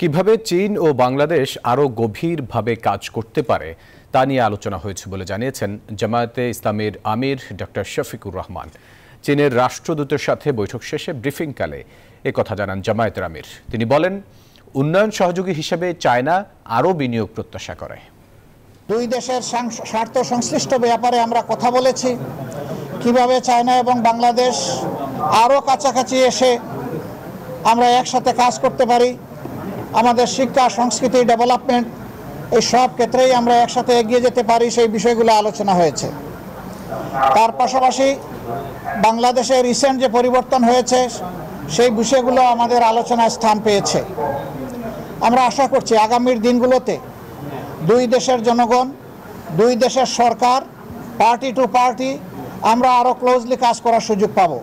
কিভাবে চীন ও বাংলাদেশ আরও গভীরভাবে কাজ করতে পারে তা নিয়ে আলোচনা হয়েছে বলে জানিয়েছেন জামায়াতে ইসলামের আমির ডক্টর শফিকুর রহমান চীনের রাষ্ট্রদূতের সাথে বৈঠক শেষে ব্রিফিংকালে কথা জানান জামায়াতের আমির তিনি বলেন উন্নয়ন সহযোগী হিসেবে চায়না আরও বিনিয়োগ প্রত্যাশা করে দুই দেশের স্বার্থ সংশ্লিষ্ট ব্যাপারে আমরা কথা বলেছি কিভাবে চায়না এবং বাংলাদেশ আরও কাছাকাছি এসে আমরা একসাথে কাজ করতে পারি আমাদের শিক্ষা সংস্কৃতি ডেভেলপমেন্ট এই সব ক্ষেত্রেই আমরা একসাথে এগিয়ে যেতে পারি সেই বিষয়গুলো আলোচনা হয়েছে তার পাশাপাশি বাংলাদেশে রিসেন্ট যে পরিবর্তন হয়েছে সেই বিষয়গুলো আমাদের আলোচনায় স্থান পেয়েছে আমরা আশা করছি আগামীর দিনগুলোতে দুই দেশের জনগণ দুই দেশের সরকার পার্টি টু পার্টি আমরা আরও ক্লোজলি কাজ করার সুযোগ পাবো